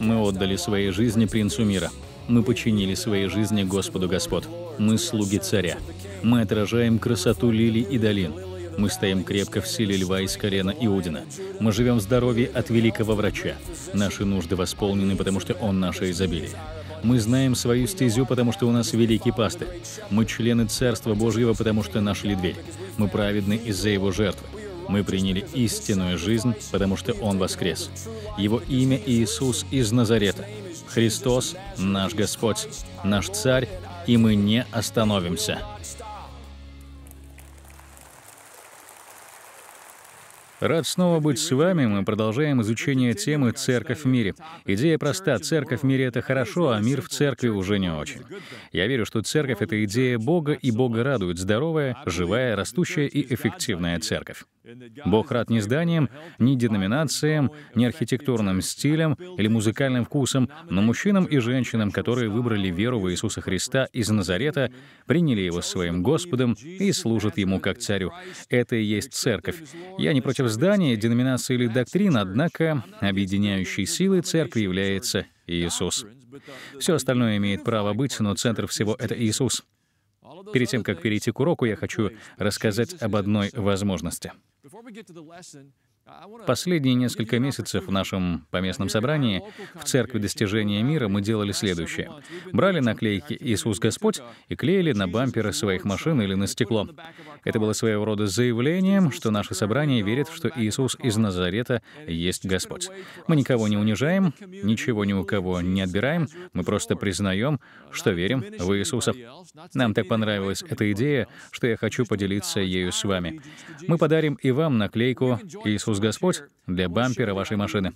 Мы отдали свои жизни принцу мира. Мы починили свои жизни Господу Господ. Мы слуги царя. Мы отражаем красоту лилий и долин. Мы стоим крепко в силе льва из колена Иудина. Мы живем в здоровье от великого врача. Наши нужды восполнены, потому что он наше изобилие. Мы знаем свою стезю, потому что у нас великий пастырь. Мы члены Царства Божьего, потому что нашли дверь. Мы праведны из-за его жертвы. Мы приняли истинную жизнь, потому что Он воскрес. Его имя Иисус из Назарета. Христос — наш Господь, наш Царь, и мы не остановимся. Рад снова быть с вами. Мы продолжаем изучение темы «Церковь в мире». Идея проста. Церковь в мире — это хорошо, а мир в церкви уже не очень. Я верю, что церковь — это идея Бога, и Бога радует здоровая, живая, растущая и эффективная церковь. Бог рад не зданиям, ни деноминациям, ни архитектурным стилем или музыкальным вкусом, но мужчинам и женщинам, которые выбрали веру в Иисуса Христа из Назарета, приняли Его своим Господом и служат Ему как Царю. Это и есть церковь. Я не против здания, деноминации или доктрин, однако объединяющей силой церкви является Иисус. Все остальное имеет право быть, но центр всего — это Иисус. Перед тем, как перейти к уроку, я хочу рассказать об одной возможности. Последние несколько месяцев в нашем поместном собрании в Церкви Достижения Мира мы делали следующее. Брали наклейки «Иисус Господь» и клеили на бамперы своих машин или на стекло. Это было своего рода заявлением, что наше собрание верит, что Иисус из Назарета есть Господь. Мы никого не унижаем, ничего ни у кого не отбираем, мы просто признаем, что верим в Иисуса. Нам так понравилась эта идея, что я хочу поделиться ею с вами. Мы подарим и вам наклейку «Иисус Иисус Господь для бампера вашей машины.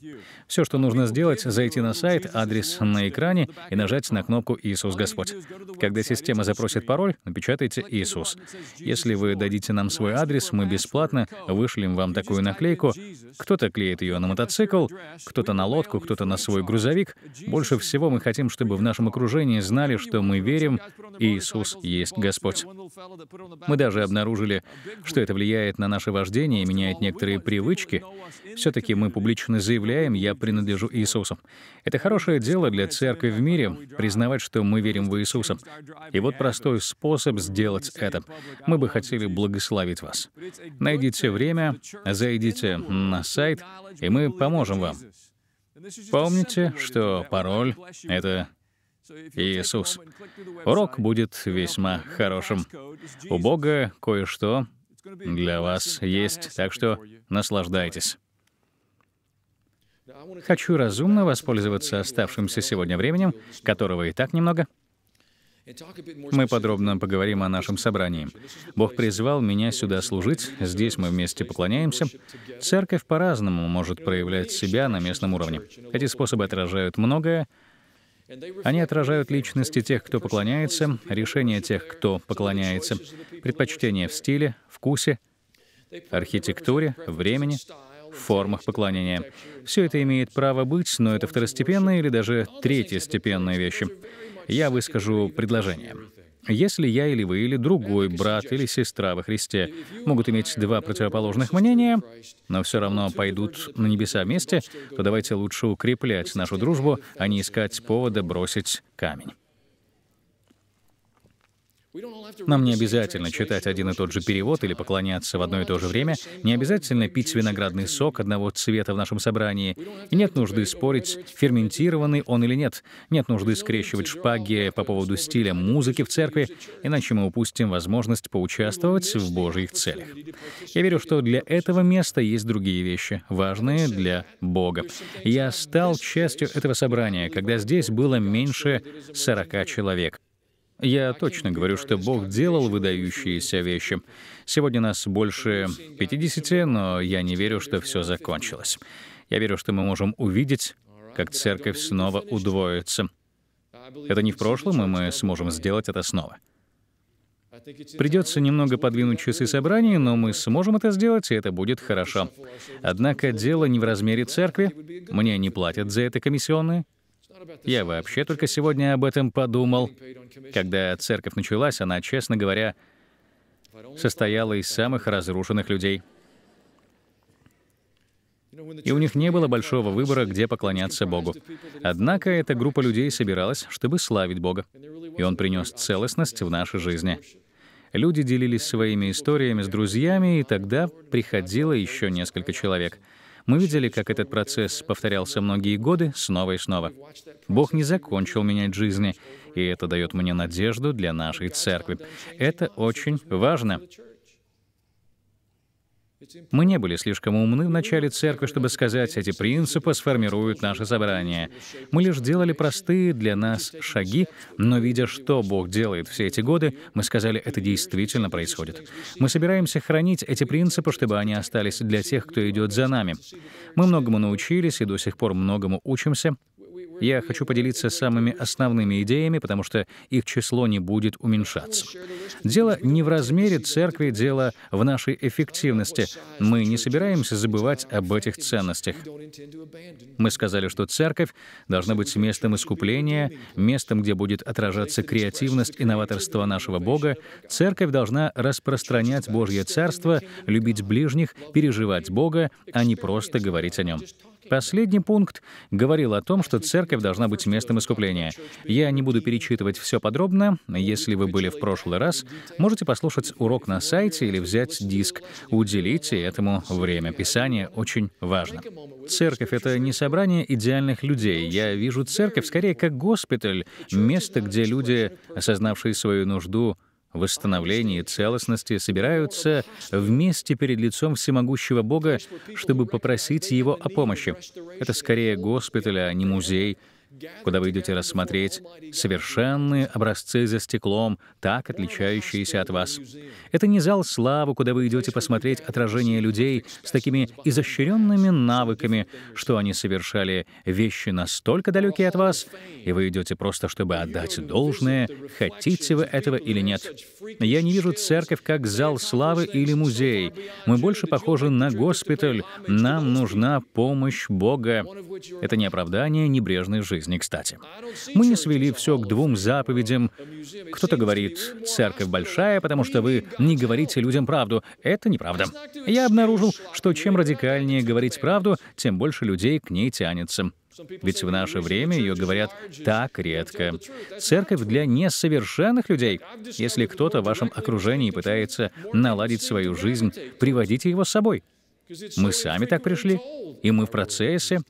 Все, что нужно сделать, зайти на сайт, адрес на экране и нажать на кнопку «Иисус Господь». Когда система запросит пароль, напечатайте «Иисус». Если вы дадите нам свой адрес, мы бесплатно вышлем вам такую наклейку. Кто-то клеит ее на мотоцикл, кто-то на лодку, кто-то на свой грузовик. Больше всего мы хотим, чтобы в нашем окружении знали, что мы верим, Иисус есть Господь. Мы даже обнаружили, что это влияет на наше вождение и меняет некоторые привычки, точки. Все-таки мы публично заявляем, я принадлежу Иисусу. Это хорошее дело для церкви в мире — признавать, что мы верим в Иисуса. И вот простой способ сделать это. Мы бы хотели благословить вас. Найдите время, зайдите на сайт, и мы поможем вам. Помните, что пароль — это Иисус. Урок будет весьма хорошим. У Бога кое-что для вас есть, так что наслаждайтесь. Хочу разумно воспользоваться оставшимся сегодня временем, которого и так немного. Мы подробно поговорим о нашем собрании. Бог призвал меня сюда служить, здесь мы вместе поклоняемся. Церковь по-разному может проявлять себя на местном уровне. Эти способы отражают многое, они отражают личности тех, кто поклоняется, решения тех, кто поклоняется, предпочтения в стиле, вкусе, архитектуре, времени, формах поклонения. Все это имеет право быть, но это второстепенные или даже третьестепенные вещи. Я выскажу предложение. Если я или вы, или другой брат или сестра во Христе могут иметь два противоположных мнения, но все равно пойдут на небеса вместе, то давайте лучше укреплять нашу дружбу, а не искать повода бросить камень. Нам не обязательно читать один и тот же перевод или поклоняться в одно и то же время, не обязательно пить виноградный сок одного цвета в нашем собрании, и нет нужды спорить, ферментированный он или нет, нет нужды скрещивать шпаги по поводу стиля музыки в церкви, иначе мы упустим возможность поучаствовать в Божьих целях. Я верю, что для этого места есть другие вещи, важные для Бога. Я стал частью этого собрания, когда здесь было меньше 40 человек. Я точно говорю, что Бог делал выдающиеся вещи. Сегодня нас больше 50, но я не верю, что все закончилось. Я верю, что мы можем увидеть, как церковь снова удвоится. Это не в прошлом, и мы сможем сделать это снова. Придется немного подвинуть часы собраний, но мы сможем это сделать, и это будет хорошо. Однако дело не в размере церкви. Мне не платят за это комиссионные. Я вообще только сегодня об этом подумал. Когда церковь началась, она, честно говоря, состояла из самых разрушенных людей. И у них не было большого выбора, где поклоняться Богу. Однако эта группа людей собиралась, чтобы славить Бога. И Он принес целостность в наши жизни. Люди делились своими историями с друзьями, и тогда приходило еще несколько человек — мы видели, как этот процесс повторялся многие годы снова и снова. Бог не закончил менять жизни, и это дает мне надежду для нашей церкви. Это очень важно. Мы не были слишком умны в начале церкви, чтобы сказать, эти принципы сформируют наше собрание. Мы лишь делали простые для нас шаги, но видя, что Бог делает все эти годы, мы сказали, это действительно происходит. Мы собираемся хранить эти принципы, чтобы они остались для тех, кто идет за нами. Мы многому научились и до сих пор многому учимся, я хочу поделиться самыми основными идеями, потому что их число не будет уменьшаться. Дело не в размере церкви, дело в нашей эффективности. Мы не собираемся забывать об этих ценностях. Мы сказали, что церковь должна быть местом искупления, местом, где будет отражаться креативность и новаторство нашего Бога. Церковь должна распространять Божье Царство, любить ближних, переживать Бога, а не просто говорить о нем. Последний пункт говорил о том, что церковь должна быть местом искупления. Я не буду перечитывать все подробно. Если вы были в прошлый раз, можете послушать урок на сайте или взять диск. Уделите этому время. Писание очень важно. Церковь — это не собрание идеальных людей. Я вижу церковь скорее как госпиталь, место, где люди, осознавшие свою нужду, восстановлении и целостности собираются вместе перед лицом всемогущего Бога, чтобы попросить Его о помощи. Это скорее госпиталь, а не музей — куда вы идете рассмотреть совершенные образцы за стеклом, так отличающиеся от вас. Это не зал славы, куда вы идете посмотреть отражение людей с такими изощренными навыками, что они совершали вещи настолько далекие от вас, и вы идете просто, чтобы отдать должное, хотите вы этого или нет. Я не вижу церковь как зал славы или музей. Мы больше похожи на госпиталь. Нам нужна помощь Бога. Это не оправдание небрежной жизни жизни, кстати. Мы не свели все к двум заповедям. Кто-то говорит, церковь большая, потому что вы не говорите людям правду. Это неправда. Я обнаружил, что чем радикальнее говорить правду, тем больше людей к ней тянется. Ведь в наше время ее говорят так редко. Церковь для несовершенных людей. Если кто-то в вашем окружении пытается наладить свою жизнь, приводите его с собой. Мы сами так пришли, и мы в процессе,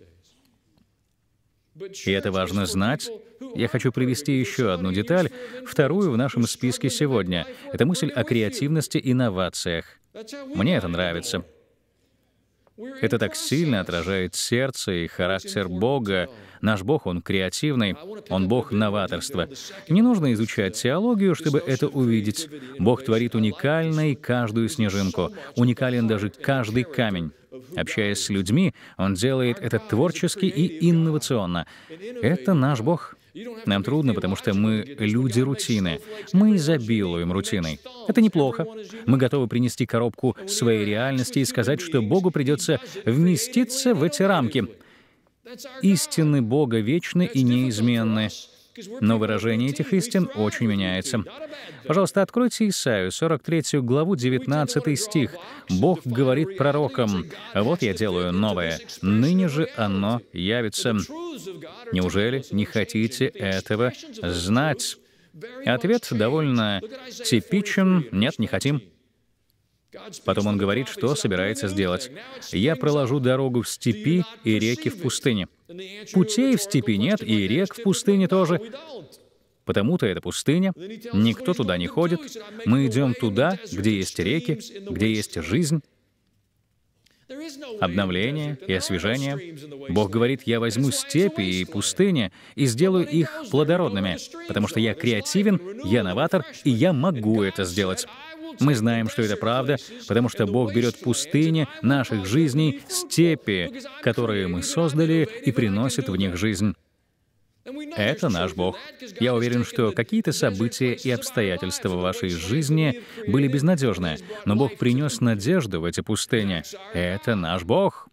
и это важно знать. Я хочу привести еще одну деталь, вторую в нашем списке сегодня. Это мысль о креативности и инновациях. Мне это нравится. Это так сильно отражает сердце и характер Бога. Наш Бог, Он креативный, Он Бог новаторства. Не нужно изучать теологию, чтобы это увидеть. Бог творит уникальной каждую снежинку, уникален даже каждый камень. Общаясь с людьми, Он делает это творчески и инновационно. Это наш Бог. Нам трудно, потому что мы люди рутины. Мы изобилуем рутиной. Это неплохо. Мы готовы принести коробку своей реальности и сказать, что Богу придется вместиться в эти рамки. Истины Бога вечны и неизменны. Но выражение этих истин очень меняется. Пожалуйста, откройте Исаию, 43 главу, 19 стих. «Бог говорит пророкам, вот я делаю новое, ныне же оно явится». Неужели не хотите этого знать? Ответ довольно типичен. Нет, не хотим. Потом он говорит, что собирается сделать. «Я проложу дорогу в степи и реки в пустыне». Путей в степи нет, и рек в пустыне тоже. Потому-то это пустыня, никто туда не ходит. Мы идем туда, где есть реки, где есть жизнь, обновление и освежение. Бог говорит, я возьму степи и пустыни и сделаю их плодородными, потому что я креативен, я новатор, и я могу это сделать. Мы знаем, что это правда, потому что Бог берет пустыни наших жизней, степи, которые мы создали, и приносит в них жизнь. Это наш Бог. Я уверен, что какие-то события и обстоятельства в вашей жизни были безнадежны, но Бог принес надежду в эти пустыни. Это наш Бог.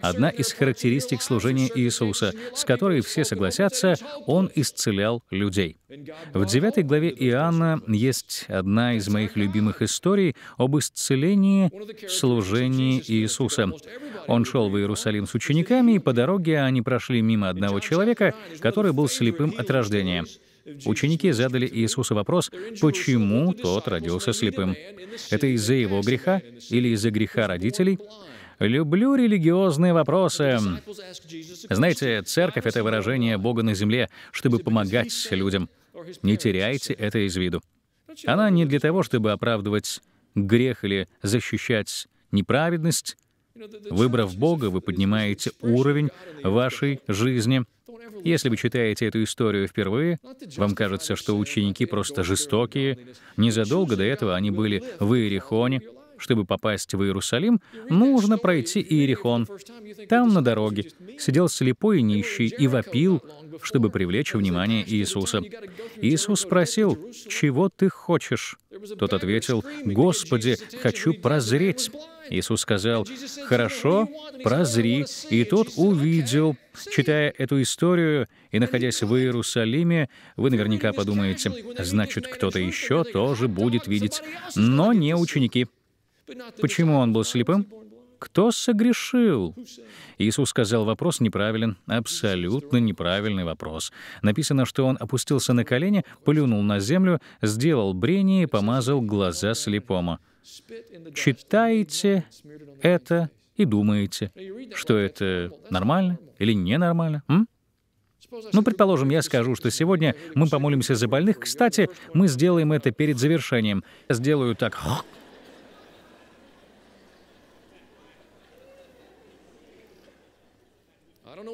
Одна из характеристик служения Иисуса, с которой все согласятся, Он исцелял людей. В 9 главе Иоанна есть одна из моих любимых историй об исцелении служении Иисуса. Он шел в Иерусалим с учениками, и по дороге они прошли мимо одного человека, который был слепым от рождения. Ученики задали Иисусу вопрос, почему тот родился слепым. Это из-за его греха или из-за греха родителей? Люблю религиозные вопросы. Знаете, церковь — это выражение Бога на земле, чтобы помогать людям. Не теряйте это из виду. Она не для того, чтобы оправдывать грех или защищать неправедность. Выбрав Бога, вы поднимаете уровень вашей жизни — если вы читаете эту историю впервые, вам кажется, что ученики просто жестокие. Незадолго до этого они были в Иерихоне, чтобы попасть в Иерусалим, нужно пройти Иерихон. Там, на дороге, сидел слепой и нищий и вопил, чтобы привлечь внимание Иисуса. Иисус спросил, «Чего ты хочешь?» Тот ответил, «Господи, хочу прозреть». Иисус сказал, «Хорошо, прозри». И тот увидел. Читая эту историю и находясь в Иерусалиме, вы наверняка подумаете, «Значит, кто-то еще тоже будет видеть». Но не ученики. Почему он был слепым? Кто согрешил? Иисус сказал, вопрос неправилен, абсолютно неправильный вопрос. Написано, что он опустился на колени, плюнул на землю, сделал брение и помазал глаза слепому. Читаете это и думаете, что это нормально или ненормально? М? Ну, предположим, я скажу, что сегодня мы помолимся за больных. Кстати, мы сделаем это перед завершением. сделаю так.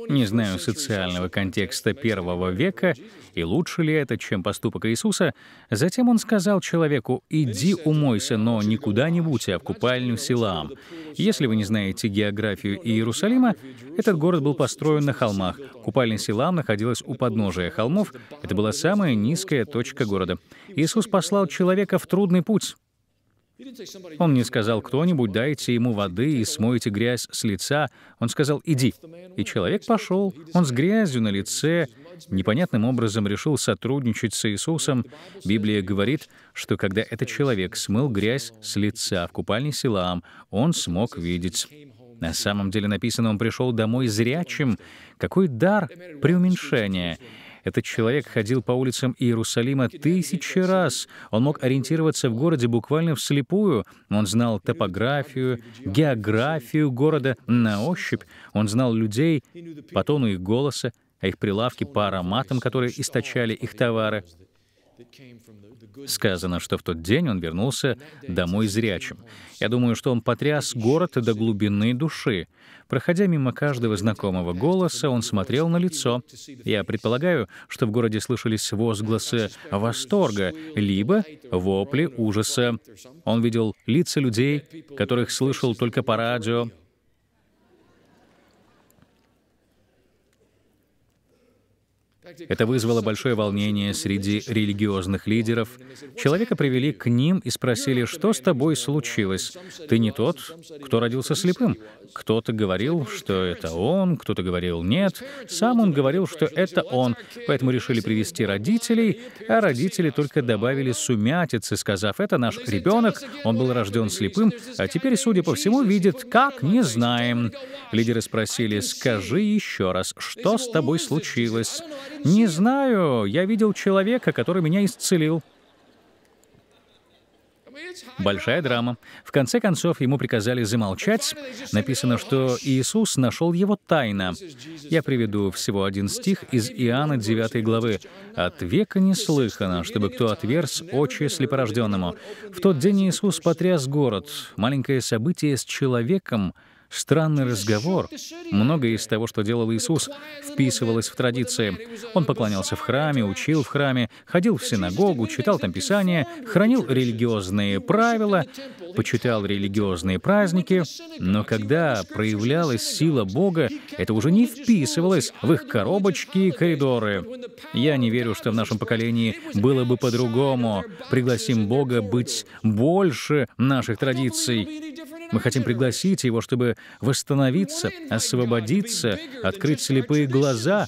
Не знаю социального контекста первого века и лучше ли это, чем поступок Иисуса. Затем он сказал человеку, «Иди умойся, но не куда-нибудь, а в купальню Силаам». Если вы не знаете географию Иерусалима, этот город был построен на холмах. Купальня Силаам находилась у подножия холмов. Это была самая низкая точка города. Иисус послал человека в трудный путь. Он не сказал, кто-нибудь дайте ему воды и смойте грязь с лица. Он сказал, иди. И человек пошел. Он с грязью на лице непонятным образом решил сотрудничать с Иисусом. Библия говорит, что когда этот человек смыл грязь с лица в купальне Силаам, он смог видеть. На самом деле написано, он пришел домой зрячим. Какой дар преуменьшения! Этот человек ходил по улицам Иерусалима тысячи раз. Он мог ориентироваться в городе буквально вслепую. Он знал топографию, географию города на ощупь. Он знал людей по тону их голоса, а их прилавки по ароматам, которые источали их товары. Сказано, что в тот день он вернулся домой зрячим. Я думаю, что он потряс город до глубины души. Проходя мимо каждого знакомого голоса, он смотрел на лицо. Я предполагаю, что в городе слышались возгласы восторга, либо вопли ужаса. Он видел лица людей, которых слышал только по радио, Это вызвало большое волнение среди религиозных лидеров. Человека привели к ним и спросили, что с тобой случилось? Ты не тот, кто родился слепым. Кто-то говорил, что это он, кто-то говорил нет. Сам он говорил, что это он. Поэтому решили привести родителей, а родители только добавили сумятицы, сказав, это наш ребенок, он был рожден слепым, а теперь, судя по всему, видит, как, не знаем. Лидеры спросили, скажи еще раз, что с тобой случилось? Не знаю, я видел человека, который меня исцелил. Большая драма. В конце концов, ему приказали замолчать. Написано, что Иисус нашел его тайно. Я приведу всего один стих из Иоанна 9 главы. «От века не слыхано, чтобы кто отверз очи слепорожденному». В тот день Иисус потряс город. Маленькое событие с человеком — Странный разговор. Многое из того, что делал Иисус, вписывалось в традиции. Он поклонялся в храме, учил в храме, ходил в синагогу, читал там Писание, хранил религиозные правила, почитал религиозные праздники. Но когда проявлялась сила Бога, это уже не вписывалось в их коробочки и коридоры. Я не верю, что в нашем поколении было бы по-другому. Пригласим Бога быть больше наших традиций. Мы хотим пригласить его, чтобы восстановиться, освободиться, открыть слепые глаза.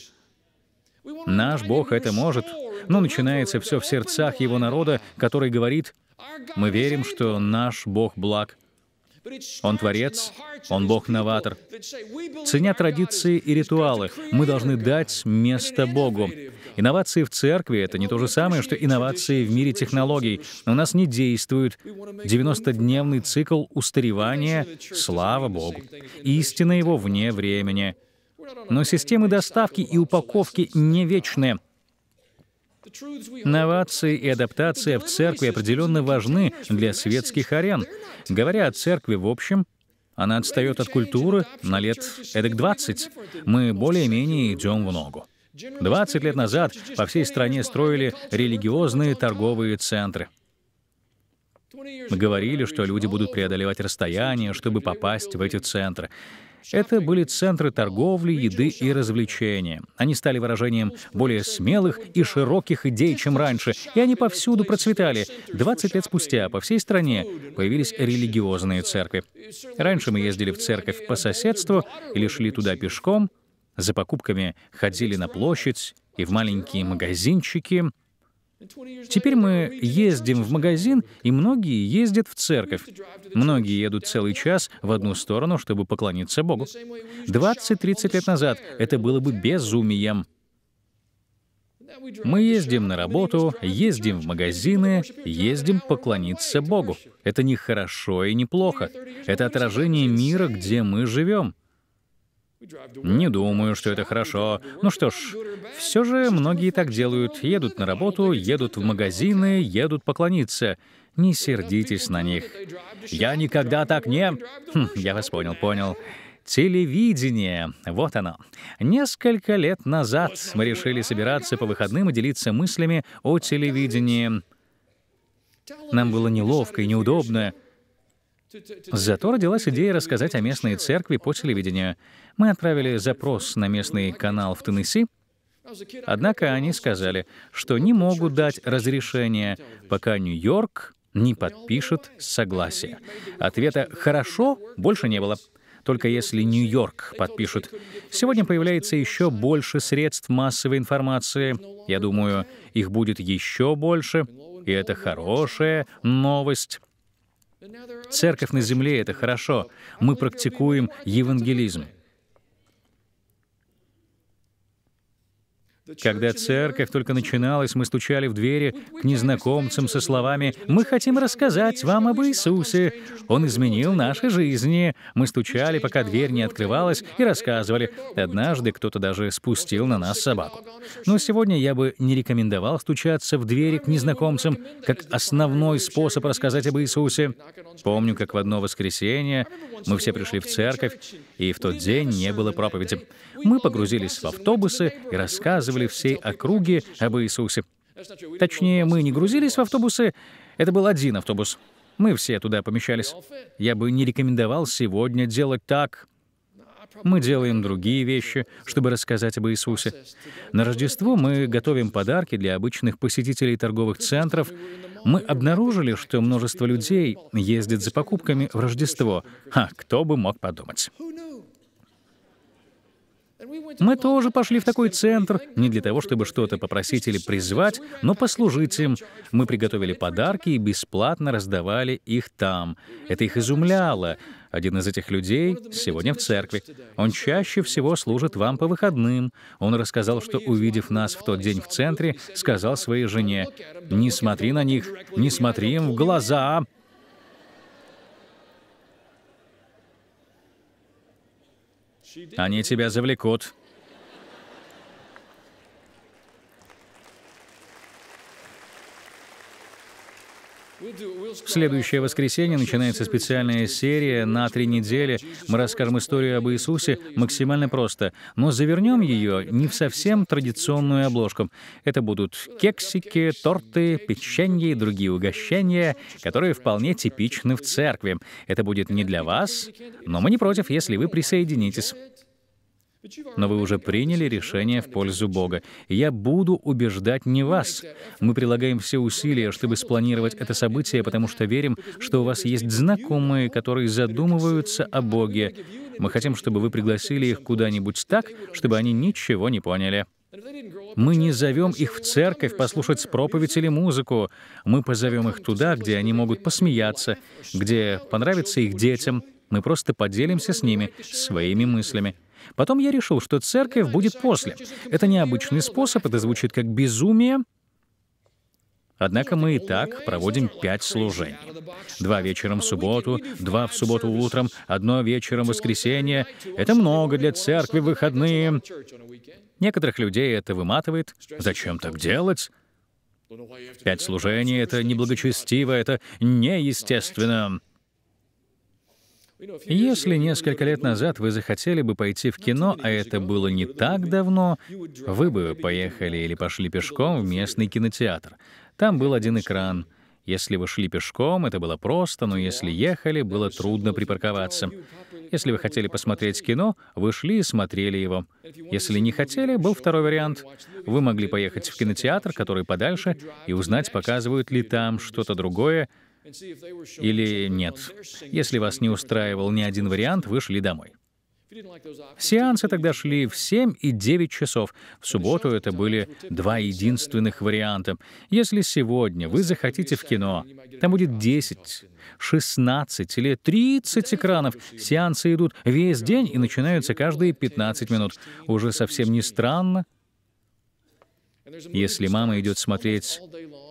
Наш Бог это может. Но начинается все в сердцах его народа, который говорит, мы верим, что наш Бог благ. Он творец, он Бог-новатор. Ценя традиции и ритуалы, мы должны дать место Богу. Инновации в церкви — это не то же самое, что инновации в мире технологий. У нас не действует 90-дневный цикл устаревания, слава Богу. Истина его вне времени. Но системы доставки и упаковки не вечны. Новации и адаптация в церкви определенно важны для светских арен. Говоря о церкви в общем, она отстает от культуры на лет эдак 20. Мы более-менее идем в ногу. 20 лет назад по всей стране строили религиозные торговые центры. Мы говорили, что люди будут преодолевать расстояние, чтобы попасть в эти центры. Это были центры торговли, еды и развлечения. Они стали выражением более смелых и широких идей, чем раньше, и они повсюду процветали. 20 лет спустя по всей стране появились религиозные церкви. Раньше мы ездили в церковь по соседству или шли туда пешком — за покупками ходили на площадь и в маленькие магазинчики. Теперь мы ездим в магазин, и многие ездят в церковь. Многие едут целый час в одну сторону, чтобы поклониться Богу. 20-30 лет назад это было бы безумием. Мы ездим на работу, ездим в магазины, ездим поклониться Богу. Это не хорошо и не плохо. Это отражение мира, где мы живем. Не думаю, что это хорошо. Ну что ж, все же многие так делают. Едут на работу, едут в магазины, едут поклониться. Не сердитесь на них. Я никогда так не... Хм, я вас понял, понял. Телевидение. Вот оно. Несколько лет назад мы решили собираться по выходным и делиться мыслями о телевидении. Нам было неловко и неудобно. Зато родилась идея рассказать о местной церкви по телевидению. Мы отправили запрос на местный канал в Теннесси, однако они сказали, что не могут дать разрешение, пока Нью-Йорк не подпишет согласие. Ответа «хорошо» больше не было только если Нью-Йорк подпишет. Сегодня появляется еще больше средств массовой информации. Я думаю, их будет еще больше, и это хорошая новость. Церковь на земле — это хорошо. Мы практикуем евангелизм. Когда церковь только начиналась, мы стучали в двери к незнакомцам со словами «Мы хотим рассказать вам об Иисусе. Он изменил наши жизни». Мы стучали, пока дверь не открывалась, и рассказывали. Однажды кто-то даже спустил на нас собаку. Но сегодня я бы не рекомендовал стучаться в двери к незнакомцам как основной способ рассказать об Иисусе. Помню, как в одно воскресенье мы все пришли в церковь, и в тот день не было проповеди мы погрузились в автобусы и рассказывали всей округе об Иисусе. Точнее, мы не грузились в автобусы, это был один автобус. Мы все туда помещались. Я бы не рекомендовал сегодня делать так. Мы делаем другие вещи, чтобы рассказать об Иисусе. На Рождество мы готовим подарки для обычных посетителей торговых центров. Мы обнаружили, что множество людей ездит за покупками в Рождество. А кто бы мог подумать? Мы тоже пошли в такой центр, не для того, чтобы что-то попросить или призвать, но послужить им. Мы приготовили подарки и бесплатно раздавали их там. Это их изумляло. Один из этих людей сегодня в церкви. Он чаще всего служит вам по выходным. Он рассказал, что, увидев нас в тот день в центре, сказал своей жене, «Не смотри на них, не смотри им в глаза, Они тебя завлекут, В следующее воскресенье начинается специальная серия на три недели. Мы расскажем историю об Иисусе максимально просто, но завернем ее не в совсем традиционную обложку. Это будут кексики, торты, печенье и другие угощения, которые вполне типичны в церкви. Это будет не для вас, но мы не против, если вы присоединитесь но вы уже приняли решение в пользу Бога. Я буду убеждать не вас. Мы прилагаем все усилия, чтобы спланировать это событие, потому что верим, что у вас есть знакомые, которые задумываются о Боге. Мы хотим, чтобы вы пригласили их куда-нибудь так, чтобы они ничего не поняли. Мы не зовем их в церковь послушать проповедь или музыку. Мы позовем их туда, где они могут посмеяться, где понравится их детям. Мы просто поделимся с ними своими мыслями. Потом я решил, что церковь будет после. Это необычный способ, это звучит как безумие, Однако мы и так проводим пять служений. Два вечером в субботу, два в субботу утром, одно вечером в воскресенье. Это много для церкви в выходные. Некоторых людей это выматывает. Зачем так делать? Пять служений — это неблагочестиво, это неестественно. Если несколько лет назад вы захотели бы пойти в кино, а это было не так давно, вы бы поехали или пошли пешком в местный кинотеатр. Там был один экран. Если вы шли пешком, это было просто, но если ехали, было трудно припарковаться. Если вы хотели посмотреть кино, вы шли и смотрели его. Если не хотели, был второй вариант. Вы могли поехать в кинотеатр, который подальше, и узнать, показывают ли там что-то другое, или нет. Если вас не устраивал ни один вариант, вы шли домой. Сеансы тогда шли в 7 и 9 часов. В субботу это были два единственных варианта. Если сегодня вы захотите в кино, там будет 10, 16 или 30 экранов. Сеансы идут весь день и начинаются каждые 15 минут. Уже совсем не странно, если мама идет смотреть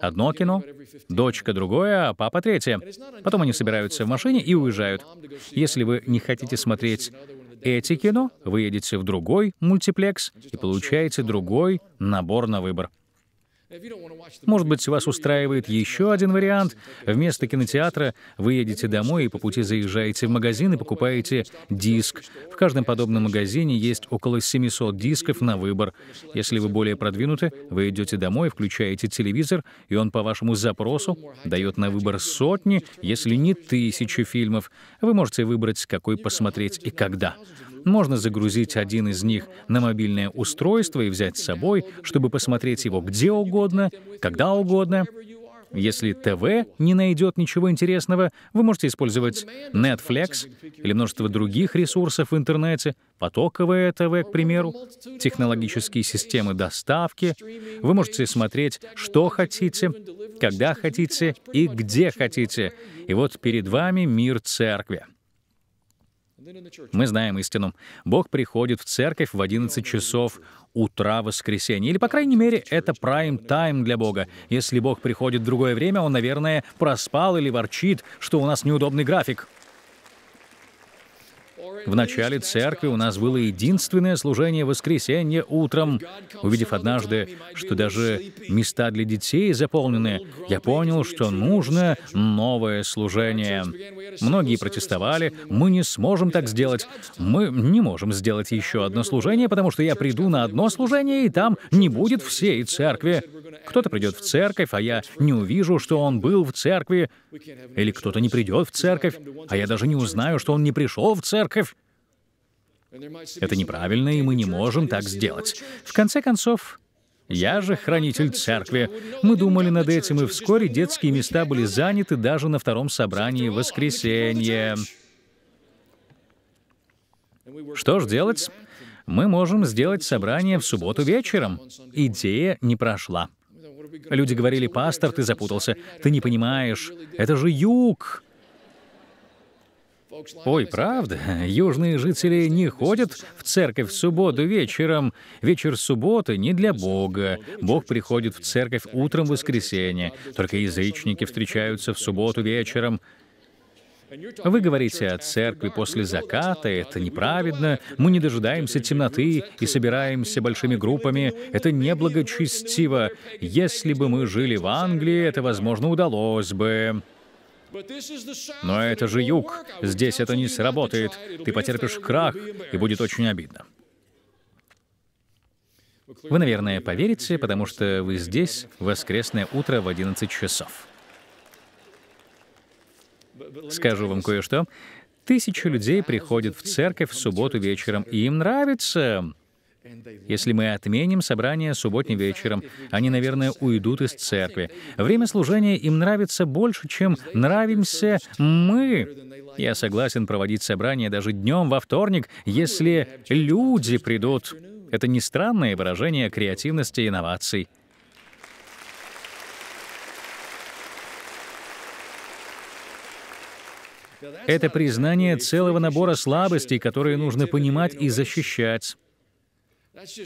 одно кино, дочка другое, а папа третье. Потом они собираются в машине и уезжают. Если вы не хотите смотреть эти кино, вы едете в другой мультиплекс и получаете другой набор на выбор. Может быть, вас устраивает еще один вариант. Вместо кинотеатра вы едете домой и по пути заезжаете в магазин и покупаете диск. В каждом подобном магазине есть около 700 дисков на выбор. Если вы более продвинуты, вы идете домой, включаете телевизор, и он по вашему запросу дает на выбор сотни, если не тысячи фильмов. Вы можете выбрать, какой посмотреть и когда. Можно загрузить один из них на мобильное устройство и взять с собой, чтобы посмотреть его где угодно, когда угодно. Если ТВ не найдет ничего интересного, вы можете использовать Netflix или множество других ресурсов в интернете, потоковое ТВ, к примеру, технологические системы доставки. Вы можете смотреть, что хотите, когда хотите и где хотите. И вот перед вами мир церкви. Мы знаем истину. Бог приходит в церковь в 11 часов утра воскресенья. Или, по крайней мере, это прайм-тайм для Бога. Если Бог приходит в другое время, Он, наверное, проспал или ворчит, что у нас неудобный график. В начале церкви у нас было единственное служение воскресенье утром. Увидев однажды, что даже места для детей заполнены, я понял, что нужно новое служение. Многие протестовали, мы не сможем так сделать. Мы не можем сделать еще одно служение, потому что я приду на одно служение, и там не будет всей церкви. Кто-то придет в церковь, а я не увижу, что он был в церкви. Или кто-то не придет в церковь, а я даже не узнаю, что он не пришел в церковь. Это неправильно, и мы не можем так сделать. В конце концов, я же хранитель церкви. Мы думали над этим, и вскоре детские места были заняты даже на втором собрании в воскресенье. Что ж делать? Мы можем сделать собрание в субботу вечером. Идея не прошла. Люди говорили, пастор, ты запутался, ты не понимаешь, это же юг. Ой, правда, южные жители не ходят в церковь в субботу вечером. Вечер субботы не для Бога. Бог приходит в церковь утром в воскресенье. Только язычники встречаются в субботу вечером. Вы говорите о церкви после заката, это неправедно, мы не дожидаемся темноты и собираемся большими группами, это неблагочестиво. Если бы мы жили в Англии, это, возможно, удалось бы. Но это же юг. Здесь это не сработает. Ты потерпишь крах, и будет очень обидно. Вы, наверное, поверите, потому что вы здесь в воскресное утро в 11 часов. Скажу вам кое-что. Тысячи людей приходят в церковь в субботу вечером, и им нравится. Если мы отменим собрание субботним вечером, они, наверное, уйдут из церкви. Время служения им нравится больше, чем нравимся мы. Я согласен проводить собрание даже днем во вторник, если люди придут. Это не странное выражение креативности и инноваций. Это признание целого набора слабостей, которые нужно понимать и защищать.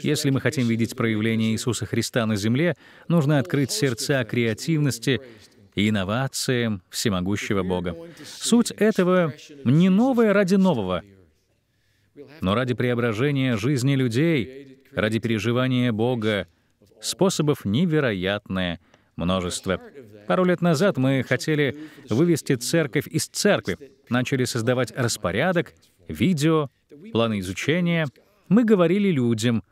Если мы хотим видеть проявление Иисуса Христа на земле, нужно открыть сердца креативности и инновациям всемогущего Бога. Суть этого — не новое ради нового, но ради преображения жизни людей, ради переживания Бога, способов невероятное множество. Пару лет назад мы хотели вывести церковь из церкви, начали создавать распорядок, видео, планы изучения. Мы говорили людям,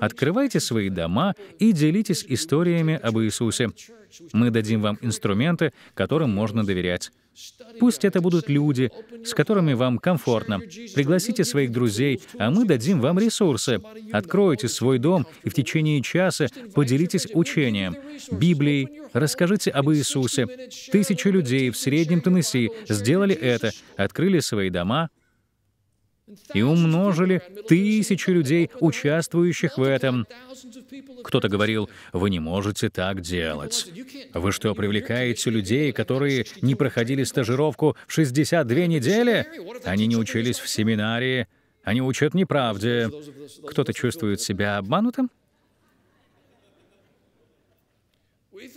Открывайте свои дома и делитесь историями об Иисусе. Мы дадим вам инструменты, которым можно доверять. Пусть это будут люди, с которыми вам комфортно. Пригласите своих друзей, а мы дадим вам ресурсы. Откройте свой дом и в течение часа поделитесь учением, Библией, расскажите об Иисусе. Тысячи людей в Среднем Теннесси сделали это, открыли свои дома, и умножили тысячи людей, участвующих в этом. Кто-то говорил, вы не можете так делать. Вы что, привлекаете людей, которые не проходили стажировку в 62 недели? Они не учились в семинарии, они учат неправде. Кто-то чувствует себя обманутым?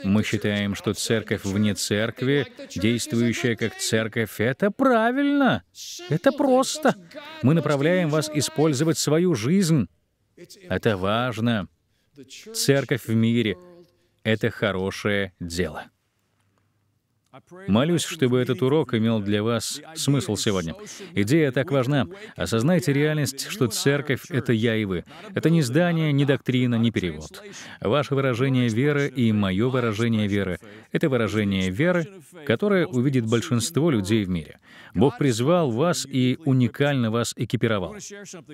Мы считаем, что церковь вне церкви, действующая как церковь, это правильно, это просто. Мы направляем вас использовать свою жизнь. Это важно. Церковь в мире — это хорошее дело. Молюсь, чтобы этот урок имел для вас смысл сегодня. Идея так важна. Осознайте реальность, что церковь — это я и вы. Это не здание, не доктрина, не перевод. Ваше выражение веры и мое выражение веры — это выражение веры, которое увидит большинство людей в мире. Бог призвал вас и уникально вас экипировал.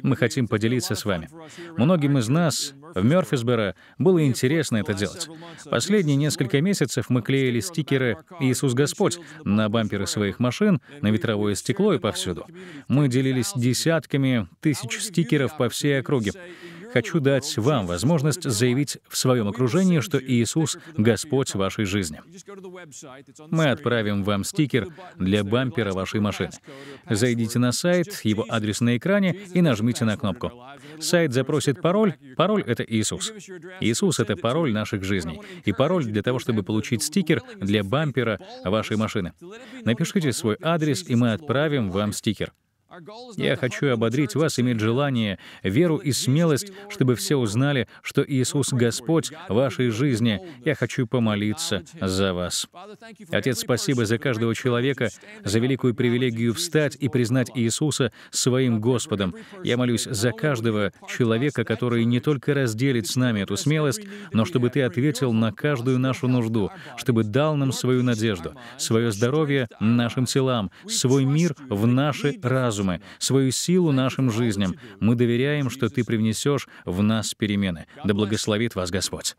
Мы хотим поделиться с вами. Многим из нас в Мёрфисборо было интересно это делать. Последние несколько месяцев мы клеили стикеры «Иисус Господь» на бамперы своих машин, на ветровое стекло и повсюду. Мы делились десятками тысяч стикеров по всей округе хочу дать вам возможность заявить в своем окружении, что Иисус — Господь вашей жизни. Мы отправим вам стикер для бампера вашей машины. Зайдите на сайт, его адрес на экране, и нажмите на кнопку. Сайт запросит пароль. Пароль — это Иисус. Иисус — это пароль наших жизней. И пароль для того, чтобы получить стикер для бампера вашей машины. Напишите свой адрес, и мы отправим вам стикер. Я хочу ободрить вас иметь желание, веру и смелость, чтобы все узнали, что Иисус Господь вашей жизни. Я хочу помолиться за вас. Отец, спасибо за каждого человека, за великую привилегию встать и признать Иисуса своим Господом. Я молюсь за каждого человека, который не только разделит с нами эту смелость, но чтобы Ты ответил на каждую нашу нужду, чтобы дал нам свою надежду, свое здоровье нашим телам, свой мир в наши разумы проблемы, свою силу нашим жизням. Мы доверяем, что Ты привнесешь в нас перемены. Да благословит вас Господь.